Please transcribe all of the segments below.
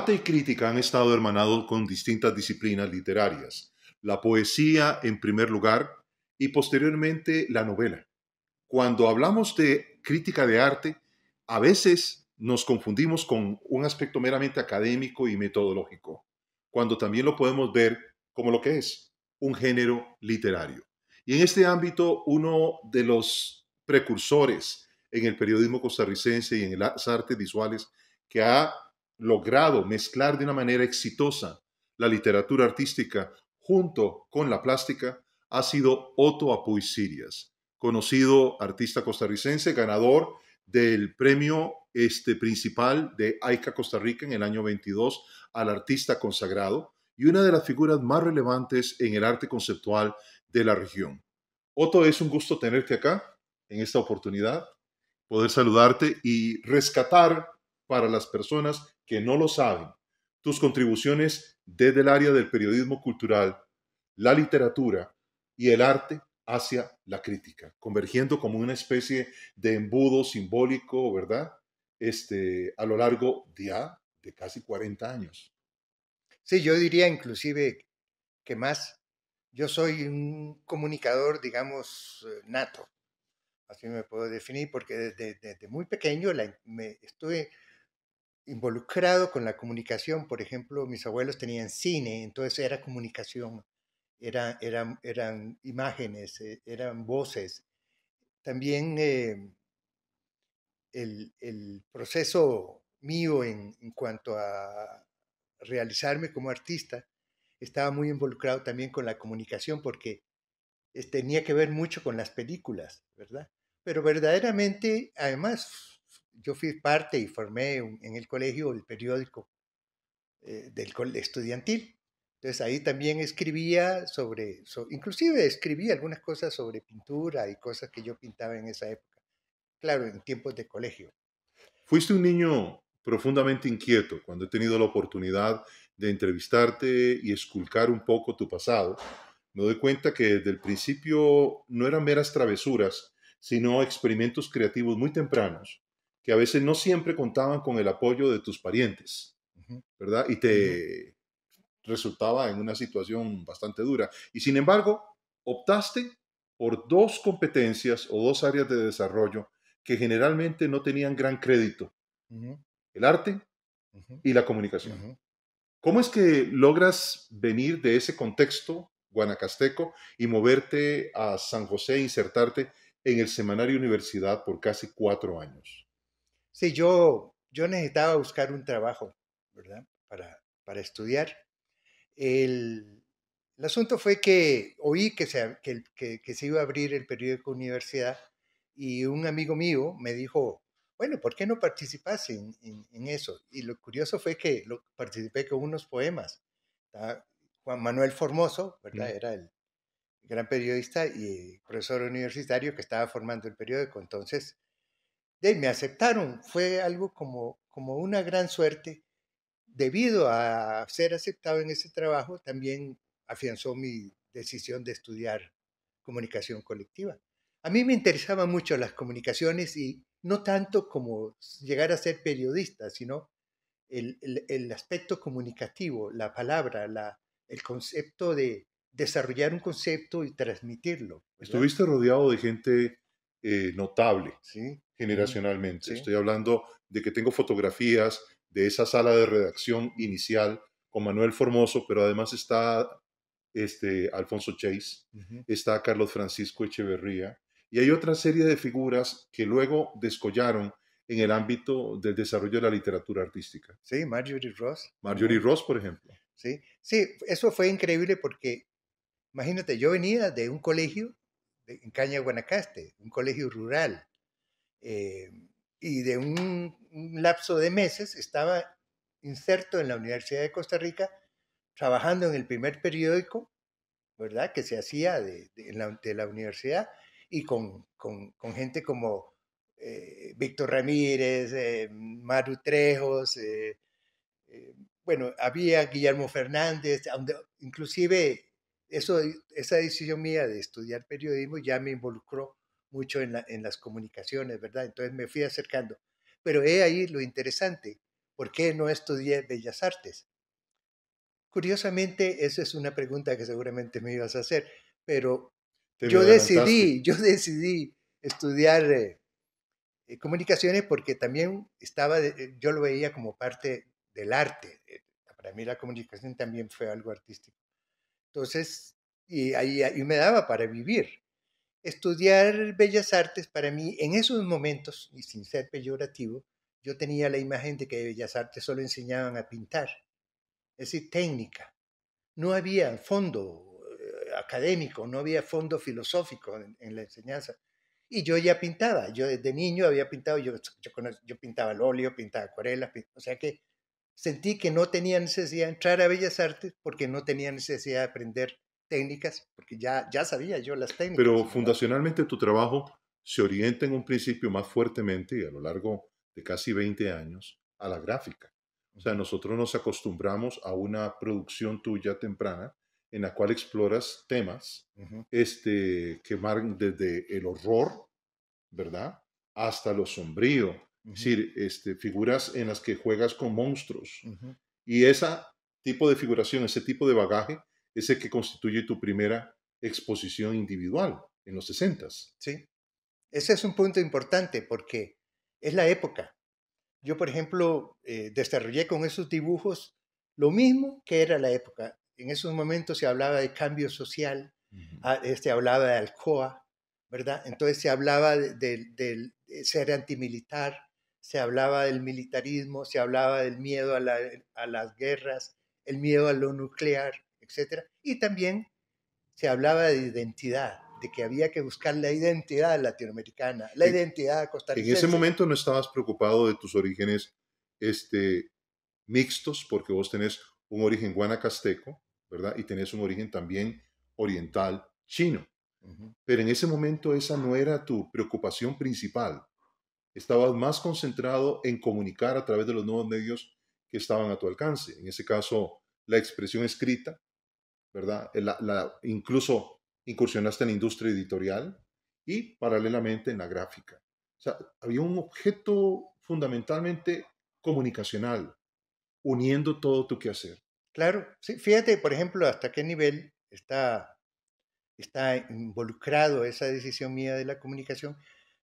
Arte y crítica han estado hermanados con distintas disciplinas literarias, la poesía en primer lugar y posteriormente la novela. Cuando hablamos de crítica de arte, a veces nos confundimos con un aspecto meramente académico y metodológico, cuando también lo podemos ver como lo que es, un género literario. Y en este ámbito, uno de los precursores en el periodismo costarricense y en las artes visuales que ha logrado mezclar de una manera exitosa la literatura artística junto con la plástica ha sido Otto Apuy Sirias, conocido artista costarricense, ganador del premio este principal de AICA Costa Rica en el año 22 al artista consagrado y una de las figuras más relevantes en el arte conceptual de la región. Otto, es un gusto tenerte acá en esta oportunidad, poder saludarte y rescatar para las personas que no lo saben. Tus contribuciones desde el área del periodismo cultural, la literatura y el arte hacia la crítica, convergiendo como una especie de embudo simbólico, ¿verdad? Este, a lo largo de, ah, de casi 40 años. Sí, yo diría inclusive que más, yo soy un comunicador, digamos, eh, nato, así me puedo definir, porque desde, desde muy pequeño me estuve involucrado con la comunicación. Por ejemplo, mis abuelos tenían cine, entonces era comunicación, era, eran eran imágenes, eh, eran voces. También eh, el, proceso mío en, en cuanto a realizarme como artista estaba muy involucrado también con la comunicación porque tenía que ver mucho con las películas, ¿verdad? Pero verdaderamente, además, yo fui parte y formé en el colegio el periódico eh, del estudiantil. Entonces ahí también escribía sobre, eso. inclusive escribí algunas cosas sobre pintura y cosas que yo pintaba en esa época. Claro, en tiempos de colegio. Fuiste un niño profundamente inquieto cuando he tenido la oportunidad de entrevistarte y esculcar un poco tu pasado. Me doy cuenta que desde el principio no eran meras travesuras, sino experimentos creativos muy tempranos que a veces no siempre contaban con el apoyo de tus parientes, ¿verdad? Y te resultaba en una situación bastante dura. Y sin embargo, optaste por dos competencias o dos áreas de desarrollo que generalmente no tenían gran crédito, el arte y la comunicación. ¿Cómo es que logras venir de ese contexto guanacasteco y moverte a San José e insertarte en el Semanario Universidad por casi cuatro años? Sí, yo, yo necesitaba buscar un trabajo, ¿verdad? Para, estudiar. El, asunto fue que oí que se, que, se iba a abrir el periódico Universidad y un amigo mío me dijo, bueno, ¿por qué no participas en, eso? Y lo curioso fue que participé con unos poemas. Juan Manuel Formoso, ¿verdad? Era el gran periodista y profesor universitario que estaba formando el periódico. Entonces, de, me aceptaron. Fue algo como, como una gran suerte. Debido a ser aceptado en ese trabajo, también afianzó mi decisión de estudiar comunicación colectiva. A mí me interesaban mucho las comunicaciones y no tanto como llegar a ser periodista, sino el, aspecto comunicativo, la palabra, la, el concepto de desarrollar un concepto y transmitirlo. Estuviste rodeado de gente eh, notable generacionalmente. Estoy hablando de que tengo fotografías de esa sala de redacción inicial con Manuel Formoso, pero además está este, Alfonso Chase, está Carlos Francisco Echeverría, y hay otra serie de figuras que luego descollaron en el ámbito del desarrollo de la literatura artística. Sí, Marjorie Ross. Marjorie Ross, por ejemplo. Sí, sí, eso fue increíble porque, imagínate, yo venía de un colegio en Caña, Guanacaste, un colegio rural. Eh, y de un, lapso de meses estaba inserto en la Universidad de Costa Rica trabajando en el primer periódico, ¿verdad?, que se hacía de, la, universidad y con, gente como eh, Víctor Ramírez, eh, Maru Trejos, bueno, había Guillermo Fernández, inclusive esa decisión mía de estudiar periodismo ya me involucró mucho en, las comunicaciones, ¿verdad? Entonces me fui acercando. Pero he ahí lo interesante, ¿por qué no estudié Bellas Artes? Curiosamente, esa es una pregunta que seguramente me ibas a hacer, pero yo decidí, yo decidí estudiar eh, eh, comunicaciones porque también estaba, eh, yo lo veía como parte del arte. Para mí la comunicación también fue algo artístico. Entonces, y ahí, me daba para vivir. Estudiar bellas artes para mí en esos momentos, y sin ser peyorativo, yo tenía la imagen de que bellas artes solo enseñaban a pintar, es decir, técnica. No había fondo eh, académico, no había fondo filosófico en, la enseñanza. Y yo ya pintaba, yo desde niño había pintado, yo, yo, yo pintaba el óleo, pintaba acuarelas, o sea que Sentí que no tenía necesidad de entrar a Bellas Artes porque no tenía necesidad de aprender técnicas, porque ya, ya sabía yo las técnicas. Pero fundacionalmente tu trabajo se orienta en un principio más fuertemente y a lo largo de casi 20 años a la gráfica. O sea, nosotros nos acostumbramos a una producción tuya temprana en la cual exploras temas este, que van desde el horror, ¿verdad? Hasta lo sombrío, es decir, este, figuras en las que juegas con monstruos. Y ese tipo de figuración, ese tipo de bagaje, es el que constituye tu primera exposición individual en los 60. Sí. Ese es un punto importante porque es la época. Yo, por ejemplo, eh, desarrollé con esos dibujos lo mismo que era la época. En esos momentos se hablaba de cambio social, ah, se este, hablaba de Alcoa, ¿verdad? Entonces se hablaba del ser antimilitar, se hablaba del militarismo, se hablaba del miedo a, las guerras, el miedo a lo nuclear, etc. Y también se hablaba de identidad, de que había que buscar la identidad latinoamericana, la identidad costarricense. En ese momento no estabas preocupado de tus orígenes este, mixtos, porque vos tenés un origen guanacasteco, ¿verdad? Y tenés un origen también oriental chino. Pero en ese momento esa no era tu preocupación principal estabas más concentrado en comunicar a través de los nuevos medios que estaban a tu alcance. En ese caso, la expresión escrita, ¿verdad? Eh, la, incluso incursionaste en la industria editorial y paralelamente en la gráfica. O sea, había un objeto fundamentalmente comunicacional, uniendo todo tu quehacer. Claro, sí, fíjate, por ejemplo, hasta qué nivel está, está involucrado esa decisión mía de la comunicación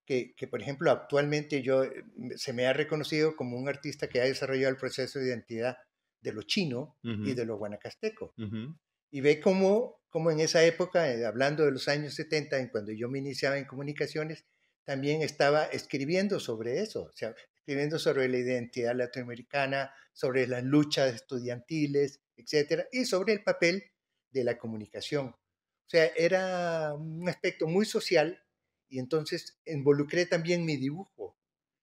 que, por ejemplo, actualmente yo eh, se me ha reconocido como un artista que ha desarrollado el proceso de identidad de lo chino y de lo guanacasteco. Y ve cómo, como en esa época, eh, hablando de los años 70, en cuando yo me iniciaba en comunicaciones, también estaba escribiendo sobre eso, o sea, escribiendo sobre la identidad latinoamericana, sobre las luchas estudiantiles, etcétera, y sobre el papel de la comunicación. O sea, era un aspecto muy social y entonces involucré también mi dibujo.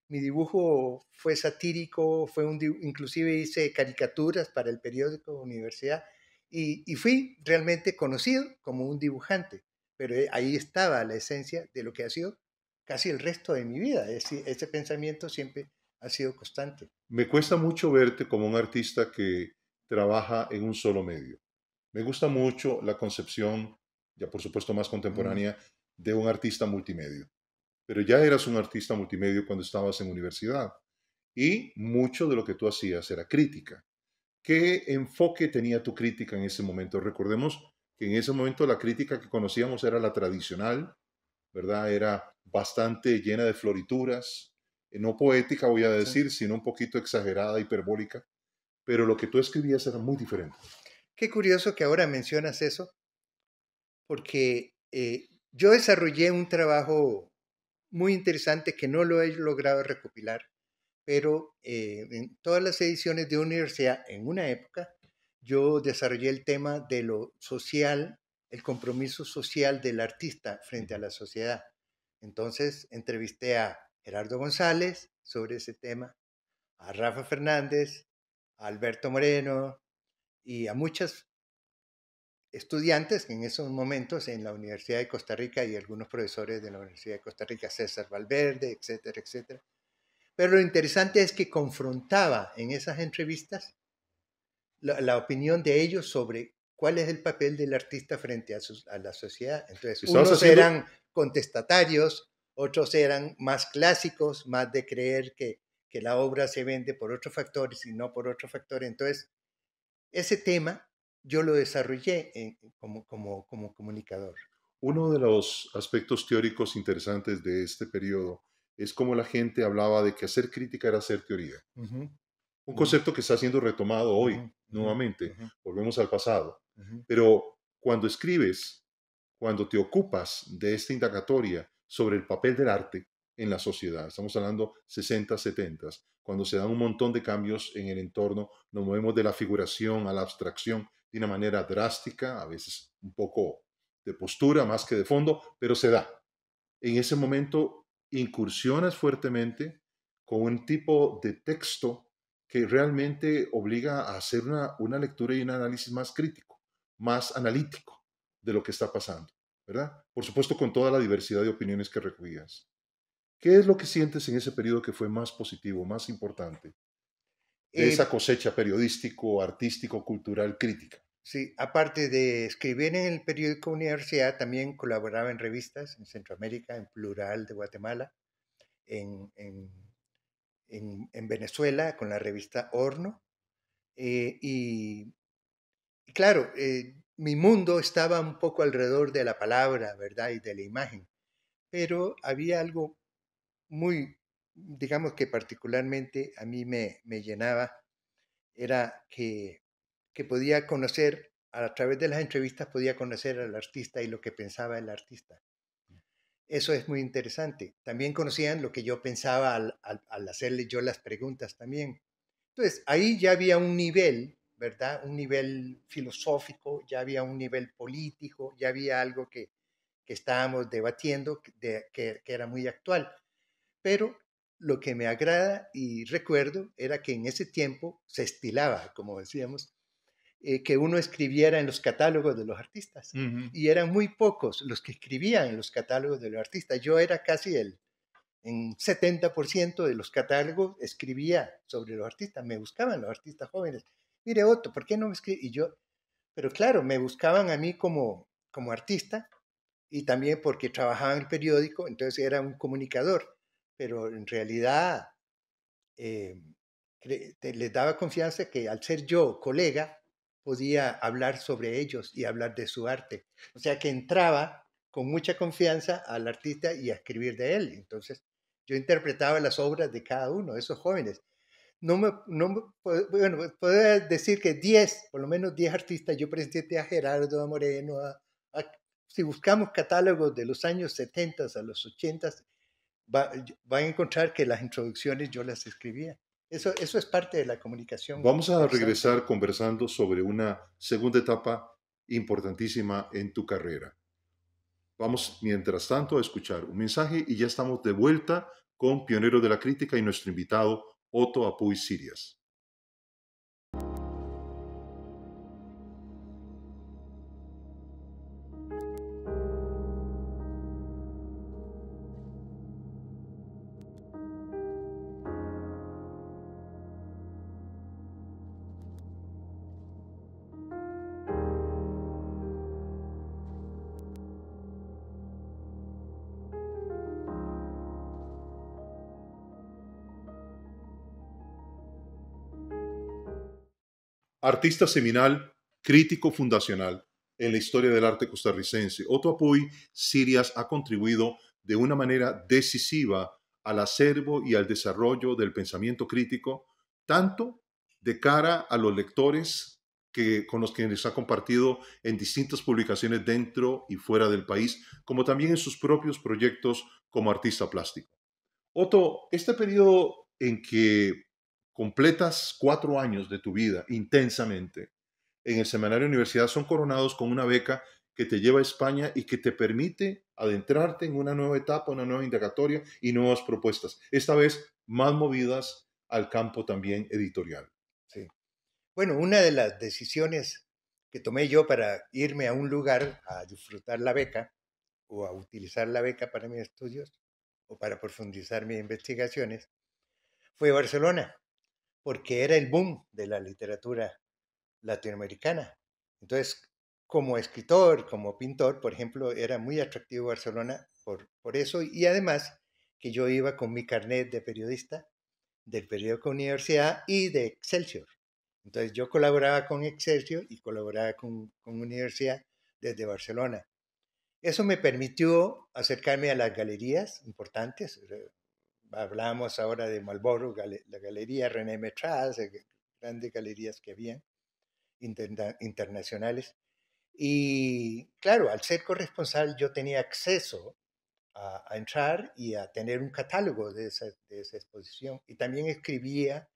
Mi dibujo fue satírico, fue un inclusive hice caricaturas para el periódico Universidad y, fui realmente conocido como un dibujante. Pero eh, ahí estaba la esencia de lo que ha sido casi el resto de mi vida. Ese, pensamiento siempre ha sido constante. Me cuesta mucho verte como un artista que trabaja en un solo medio. Me gusta mucho la concepción, ya por supuesto más contemporánea, de un artista multimedia. Pero ya eras un artista multimedia cuando estabas en universidad. Y mucho de lo que tú hacías era crítica. ¿Qué enfoque tenía tu crítica en ese momento? Recordemos que en ese momento la crítica que conocíamos era la tradicional, ¿verdad? Era bastante llena de florituras, eh, no poética voy a decir, sino un poquito exagerada, hiperbólica, pero lo que tú escribías era muy diferente. Qué curioso que ahora mencionas eso, porque eh, yo desarrollé un trabajo muy interesante que no lo he logrado recopilar, pero eh, en todas las ediciones de universidad, en una época, yo desarrollé el tema de lo social, el compromiso social del artista frente a la sociedad. Entonces, entrevisté a Gerardo González sobre ese tema, a Rafa Fernández, a Alberto Moreno y a muchas estudiantes en esos momentos en la Universidad de Costa Rica y algunos profesores de la Universidad de Costa Rica, César Valverde, etcétera, etcétera. Pero lo interesante es que confrontaba en esas entrevistas la, opinión de ellos sobre cuál es el papel del artista frente a, la sociedad. Entonces, unos eran contestatarios, otros eran más clásicos, más de creer que, la obra se vende por otro factor y no por otro factor. Entonces, ese tema yo lo desarrollé como, como, comunicador. Uno de los aspectos teóricos interesantes de este periodo es cómo la gente hablaba de que hacer crítica era hacer teoría. Un concepto que está siendo retomado hoy, nuevamente. Volvemos al pasado. Pero cuando escribes, cuando te ocupas de esta indagatoria sobre el papel del arte en la sociedad, estamos hablando 60, 70, cuando se dan un montón de cambios en el entorno, nos movemos de la figuración a la abstracción, de una manera drástica, a veces un poco de postura más que de fondo, pero se da. En ese momento incursionas fuertemente con un tipo de texto que realmente obliga a hacer una, lectura y un análisis más crítico, más analítico de lo que está pasando, ¿verdad? Por supuesto, con toda la diversidad de opiniones que recogías. ¿Qué es lo que sientes en ese periodo que fue más positivo, más importante? Eh, esa cosecha periodístico, artístico, cultural, crítica. Sí, aparte de escribir en el periódico Universidad, también colaboraba en revistas en Centroamérica, en Plural de Guatemala, en, en, Venezuela con la revista Horno. Eh, y, claro, eh, mi mundo estaba un poco alrededor de la palabra, ¿verdad? Y de la imagen. Pero había algo muy, digamos que particularmente a mí me llenaba, era que que podía conocer, a través de las entrevistas podía conocer al artista y lo que pensaba el artista. Mm. Eso es muy interesante. También conocían lo que yo pensaba al, hacerle yo las preguntas también. Entonces, ahí ya había un nivel, ¿verdad? Un nivel filosófico, ya había un nivel político, ya había algo que, que estábamos debatiendo, que, que era muy actual. Pero lo que me agrada y recuerdo era que en ese tiempo se estilaba, como decíamos, eh, que uno escribiera en los catálogos de los artistas. Y eran muy pocos los que escribían en los catálogos de los artistas. Yo era casi el, en 70% de los catálogos escribía sobre los artistas, me buscaban los artistas jóvenes. Mire, Otto, ¿por qué no me escribes? yo, pero claro, me buscaban a mí como, como artista y también porque trabajaba en el periódico, entonces era un comunicador, pero en realidad eh, les daba confianza que al ser yo colega, podía hablar sobre ellos y hablar de su arte. O sea que entraba con mucha confianza al artista y a escribir de él. Entonces yo interpretaba las obras de cada uno de esos jóvenes. No me, no pues, puedo decir que 10, por lo menos 10 artistas, yo presenté a Gerardo, a Moreno, si buscamos catálogos de los años 70 a los 80, van a encontrar que las introducciones yo las escribía. Eso, es parte de la comunicación. Vamos a regresar conversando sobre una segunda etapa importantísima en tu carrera. Vamos, mientras tanto, a escuchar un mensaje y ya estamos de vuelta con Pionero de la Crítica y nuestro invitado Otto Apuy Sirias. artista seminal, crítico fundacional en la historia del arte costarricense. Otto Apuy Sirias ha contribuido de una manera decisiva al acervo y al desarrollo del pensamiento crítico, tanto de cara a los lectores que, con los que les ha compartido en distintas publicaciones dentro y fuera del país, como también en sus propios proyectos como artista plástico. Otto, este periodo en que completas cuatro años de tu vida intensamente en el Seminario Universidad son coronados con una beca que te lleva a España y que te permite adentrarte en una nueva etapa, una nueva indagatoria y nuevas propuestas, esta vez más movidas al campo también editorial. Sí. Bueno, una de las decisiones que tomé yo para irme a un lugar a disfrutar la beca o a utilizar la beca para mis estudios o para profundizar mis investigaciones fue Barcelona porque era el boom de la literatura latinoamericana. Entonces, como escritor, como pintor, por ejemplo, era muy atractivo Barcelona por, por eso y además que yo iba con mi carnet de periodista del periódico Universidad y de Excelsior. Entonces yo colaboraba con Excelsior y colaboraba con Universidad desde Barcelona. Eso me permitió acercarme a las galerías importantes hablamos ahora de Marlboro, la galería René Metraz, eh, grandes galerías que había internacionales. Y claro, al ser corresponsal yo tenía acceso a, entrar y a tener un catálogo de de esa, exposición. Y también escribía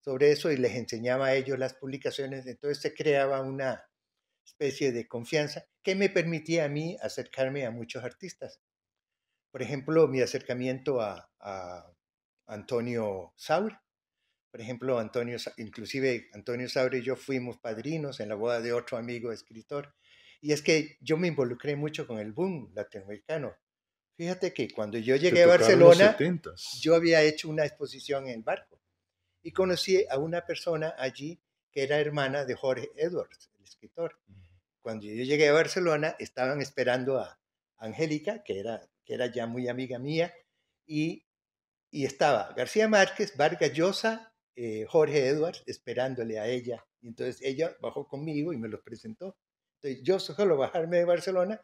sobre eso y les enseñaba a ellos las publicaciones. Entonces se creaba una especie de confianza que me permitía a mí acercarme a muchos artistas. Por ejemplo, mi acercamiento a, Antonio Saur. Por ejemplo, Antonio, inclusive Antonio Saur y yo fuimos padrinos en la boda de otro amigo escritor. Y es que yo me involucré mucho con el boom latinoamericano. Fíjate que cuando yo llegué a Barcelona, yo había hecho una exposición en el barco y conocí a una persona allí que era hermana de Jorge Edwards, el escritor. Cuando yo llegué a Barcelona, estaban esperando a Angélica, que era que era ya muy amiga mía, y, y estaba García Márquez, Vargas Llosa, eh, Jorge Edwards, esperándole a ella. Y entonces ella bajó conmigo y me los presentó. Entonces yo solo bajarme de Barcelona,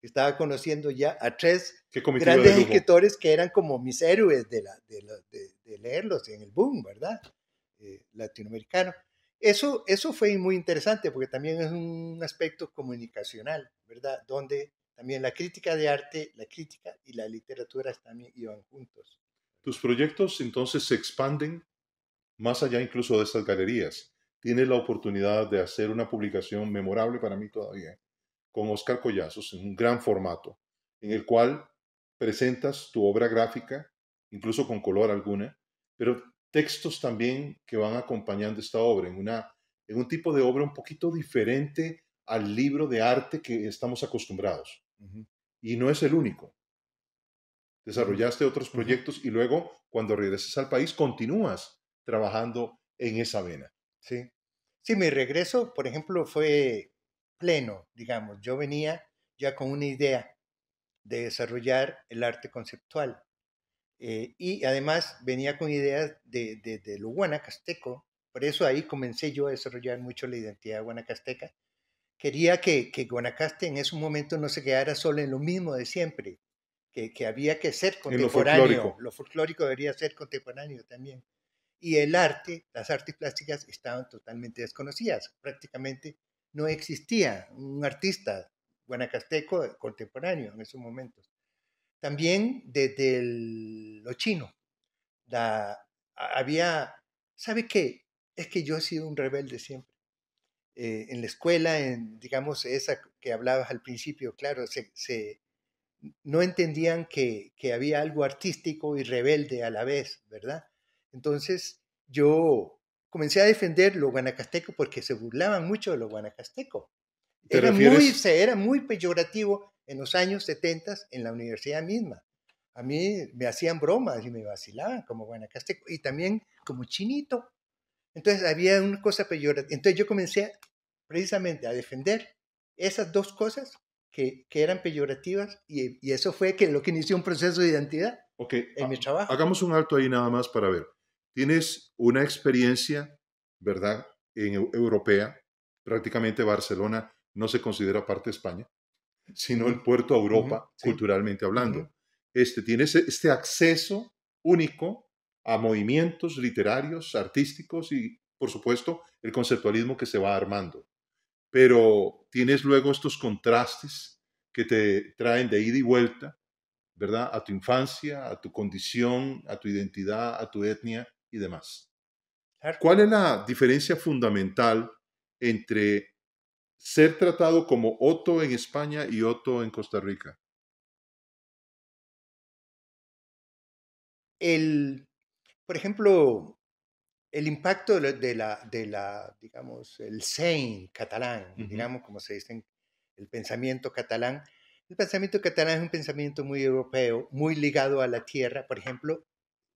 estaba conociendo ya a tres grandes escritores que eran como mis héroes de, la, de, leerlos en el boom, ¿verdad? Eh, latinoamericano. Eso, eso fue muy interesante porque también es un aspecto comunicacional, ¿verdad? Donde también la crítica de arte, la crítica y la literatura también iban juntos. Tus proyectos entonces se expanden más allá incluso de estas galerías. Tienes la oportunidad de hacer una publicación memorable para mí todavía con Oscar Collazos en un gran formato, en el cual presentas tu obra gráfica, incluso con color alguna, pero textos también que van acompañando esta obra, en, una, en un tipo de obra un poquito diferente al libro de arte que estamos acostumbrados. Y no es el único. Desarrollaste otros proyectos y luego, cuando regreses al país, continúas trabajando en esa vena. Sí. Sí, mi regreso, por ejemplo, fue pleno, digamos. Yo venía ya con una idea de desarrollar el arte conceptual. Eh, y además venía con ideas de, de, de lo guanacasteco, por eso ahí comencé yo a desarrollar mucho la identidad guanacasteca quería que, Guanacaste en ese momento no se quedara solo en lo mismo de siempre, que, había que ser contemporáneo, lo folclórico. lo folclórico. debería ser contemporáneo también. Y el arte, las artes plásticas estaban totalmente desconocidas, prácticamente no existía un artista guanacasteco contemporáneo en esos momentos. También desde lo chino, había, ¿sabe qué? Es que yo he sido un rebelde siempre eh, en la escuela, digamos, esa que hablabas al principio, claro, no entendían que, había algo artístico y rebelde a la vez, ¿verdad? Entonces yo comencé a defender lo guanacasteco porque se burlaban mucho de lo guanacasteco. Era muy, se, era muy peyorativo en los años 70 en la universidad misma. A mí me hacían bromas y me vacilaban como guanacasteco y también como chinito. Entonces había una cosa peyorativa. Entonces yo comencé precisamente a defender esas dos cosas que, eran peyorativas y, eso fue que lo que inició un proceso de identidad en mi trabajo. Hagamos un alto ahí nada más para ver. Tienes una experiencia, ¿verdad?, en, europea. Prácticamente Barcelona no se considera parte de España, sino el puerto a Europa, culturalmente hablando. este, tienes este acceso único a movimientos literarios, artísticos y, por supuesto, el conceptualismo que se va armando. Pero tienes luego estos contrastes que te traen de ida y vuelta, ¿verdad? A tu infancia, a tu condición, a tu identidad, a tu etnia y demás. ¿Cuál es la diferencia fundamental entre ser tratado como Otto en España y Otto en Costa Rica? El por ejemplo, el impacto de la, de la, digamos, el sein catalán, digamos, como se dice el pensamiento catalán. El pensamiento catalán es un pensamiento muy europeo, muy ligado a la tierra. Por ejemplo,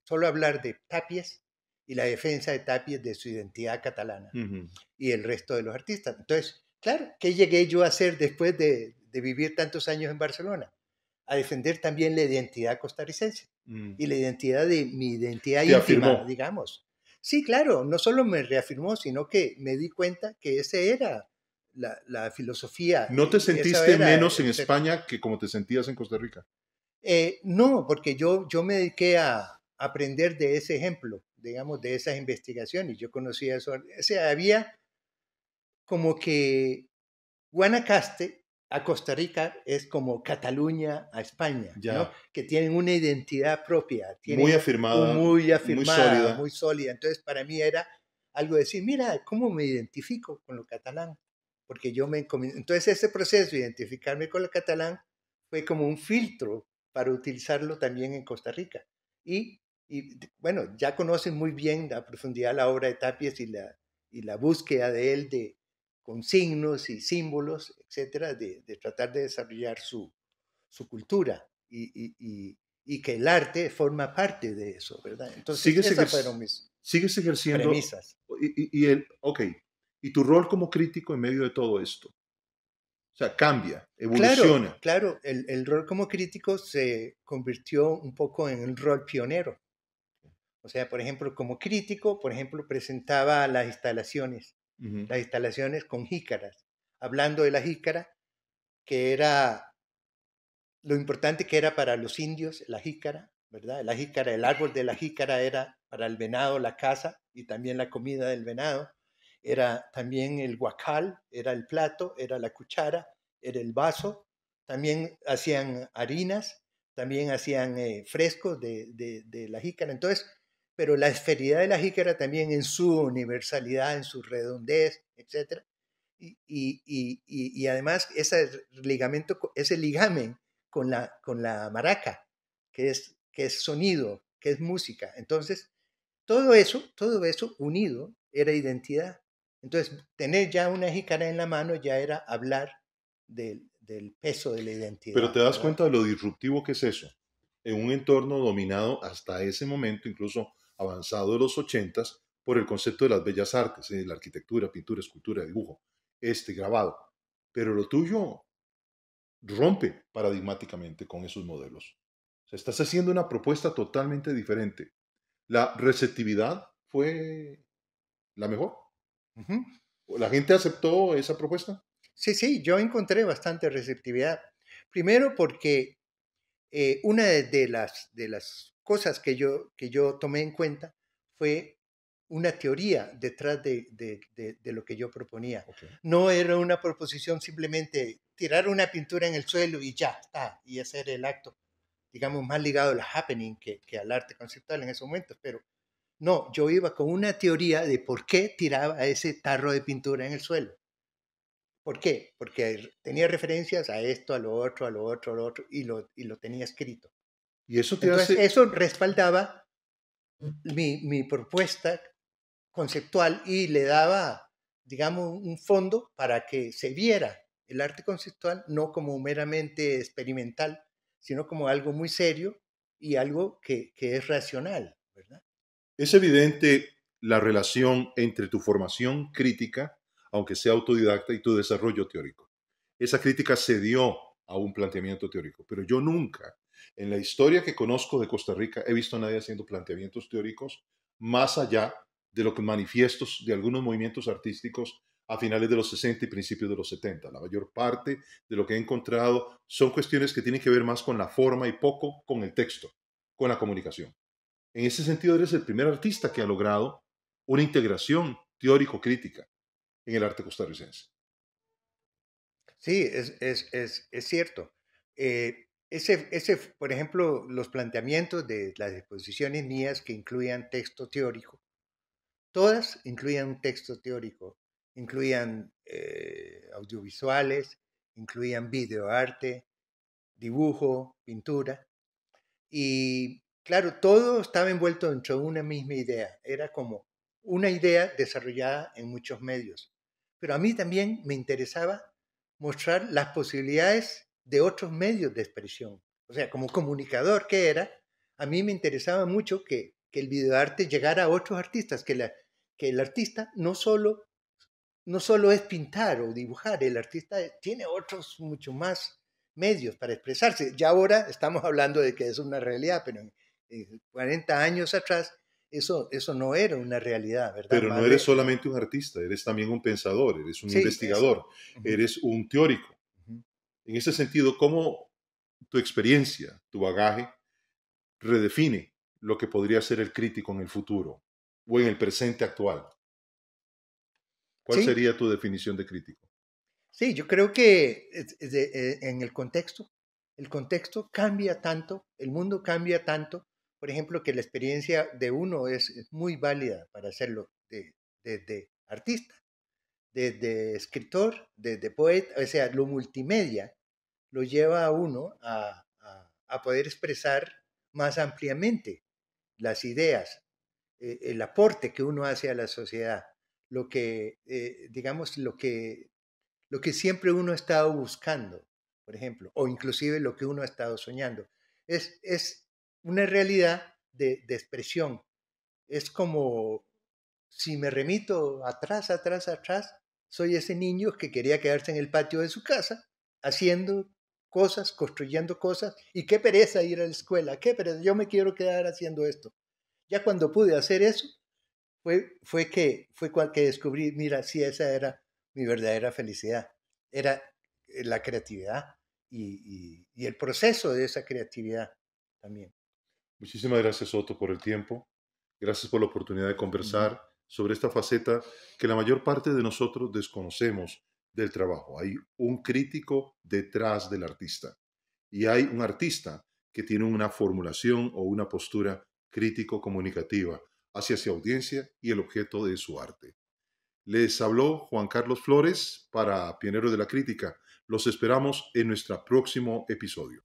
solo hablar de Tapies y la defensa de Tapies de su identidad catalana y el resto de los artistas. Entonces, claro, ¿qué llegué yo a hacer después de vivir tantos años en Barcelona? A defender también la identidad costarricense. Mm. y la identidad de mi identidad y íntima, digamos. Sí, claro, no solo me reafirmó, sino que me di cuenta que esa era la, la filosofía. ¿No te sentiste menos en España que como te sentías en Costa Rica? Eh, no, porque yo, yo me dediqué a aprender de ese ejemplo, digamos, de esas investigaciones. Yo conocía eso. O sea, había como que Guanacaste a Costa Rica es como Cataluña a España, ¿no? que tienen una identidad propia. muy afirmada. Muy afirmada, muy sólida. muy sólida. Entonces, para mí era algo de decir, mira, ¿cómo me identifico con lo catalán? Porque yo me... Entonces, ese proceso de identificarme con lo catalán fue como un filtro para utilizarlo también en Costa Rica. Y, bueno, ya conocen muy bien la profundidad la obra de Tapies y la, y la búsqueda de él de, con signos y símbolos, etcétera, de, tratar de desarrollar su, cultura y, que el arte forma parte de eso, ¿verdad? Entonces, sigues ejerciendo premisas. Y, ok, y tu rol como crítico en medio de todo esto. O sea, cambia, evoluciona. Claro, el, el rol como crítico se convirtió un poco en un rol pionero. O sea, por ejemplo, como crítico, por ejemplo, presentaba las instalaciones las instalaciones con jícaras, hablando de la jícara, que era lo importante que era para los indios la jícara, ¿verdad? La jícara, el árbol de la jícara era para el venado la casa y también la comida del venado, era también el guacal, era el plato, era la cuchara, era el vaso, también hacían harinas, también hacían eh, frescos de, de, la jícara. Entonces, pero la esferidad de la jícara también en su universalidad, en su redondez, etc. Y, y, y, y además ese ligamento, ese ligamen con la, con la maraca, que es, que es sonido, que es música. Entonces, todo eso, todo eso unido era identidad. Entonces, tener ya una jícara en la mano ya era hablar del peso de la identidad. Pero te das cuenta de lo disruptivo que es eso en un entorno dominado hasta ese momento, incluso avanzado de los 80 por el concepto de las bellas artes, en eh, la arquitectura, pintura, escultura, dibujo, este grabado. Pero lo tuyo rompe paradigmáticamente con esos modelos. O sea, estás haciendo una propuesta totalmente diferente. La receptividad fue la mejor. ¿La gente aceptó esa propuesta? Sí, sí, yo encontré bastante receptividad. Primero porque eh, una de las cosas que yo, que yo tomé en cuenta fue una teoría detrás de, de, lo que yo proponía. No era una proposición simplemente tirar una pintura en el suelo y ya está, y hacer el acto, digamos, más ligado al happening que, que al arte conceptual en esos momentos, pero no, yo iba con una teoría de por qué tiraba ese tarro de pintura en el suelo. ¿Por qué? Porque tenía referencias a esto, a lo otro, a lo otro, a lo otro, y lo, y lo tenía escrito. Y eso Eso respaldaba mi, propuesta conceptual y le daba, digamos, un fondo para que se viera el arte conceptual no como meramente experimental, sino como algo muy serio y algo que, es racional, Es evidente la relación entre tu formación crítica, aunque sea autodidacta, y tu desarrollo teórico. Esa crítica se dio a un planteamiento teórico, pero yo nunca en la historia que conozco de Costa Rica he visto a nadie haciendo planteamientos teóricos más allá de los manifiestos de algunos movimientos artísticos a finales de los 60 y principios de los 70. La mayor parte de lo que he encontrado son cuestiones que tienen que ver más con la forma y poco con el texto, con la comunicación. En ese sentido, eres el primer artista que ha logrado una integración teórico-crítica en el arte costarricense. Sí, es, cierto. Eh, ese, por ejemplo, los planteamientos de las exposiciones mías que incluían texto teórico, todas incluían un texto teórico, incluían eh, audiovisuales, incluían videoarte, dibujo, pintura. Y claro, todo estaba envuelto dentro de una misma idea. Era como una idea desarrollada en muchos medios. Pero a mí también me interesaba mostrar las posibilidades de otros medios de expresión. O sea, como comunicador que era, a mí me interesaba mucho que, que el videoarte llegara a otros artistas, que, la, que el artista no solo, no solo es pintar o dibujar, el artista tiene otros mucho más medios para expresarse. Ya ahora estamos hablando de que es una realidad, pero 40 años atrás eso, eso no era una realidad, ¿verdad? Pero no eres solamente un artista, eres también un pensador, eres un investigador, eres un teórico. En ese sentido, ¿cómo tu experiencia, tu bagaje, redefine lo que podría ser el crítico en el futuro o en el presente actual? ¿Cuál sería tu definición de crítico? Sí, yo creo que eh, en el contexto, el contexto cambia tanto, el mundo cambia tanto, por ejemplo, que la experiencia de uno es, muy válida para hacerlo desde de, artista, desde escritor, desde poeta, o sea, lo multimedia lo lleva a uno a, poder expresar más ampliamente las ideas, eh, el aporte que uno hace a la sociedad, lo que, eh, digamos, lo que, lo que siempre uno ha estado buscando, por ejemplo, o inclusive lo que uno ha estado soñando. Es, es una realidad de expresión. Es como, si me remito atrás, atrás, atrás, soy ese niño que quería quedarse en el patio de su casa haciendo cosas, construyendo cosas, y qué pereza ir a la escuela, qué pereza, yo me quiero quedar haciendo esto. Ya cuando pude hacer eso, fue, fue, que, fue que descubrí, mira, sí, esa era mi verdadera felicidad, era eh, la creatividad y, y, el proceso de esa creatividad también. Muchísimas gracias, Soto, por el tiempo. Gracias por la oportunidad de conversar sobre esta faceta que la mayor parte de nosotros desconocemos del trabajo, hay un crítico detrás del artista y hay un artista que tiene una formulación o una postura crítico-comunicativa hacia su audiencia y el objeto de su arte. Les habló Juan Carlos Flores para Pionero de la Crítica. Los esperamos en nuestro próximo episodio.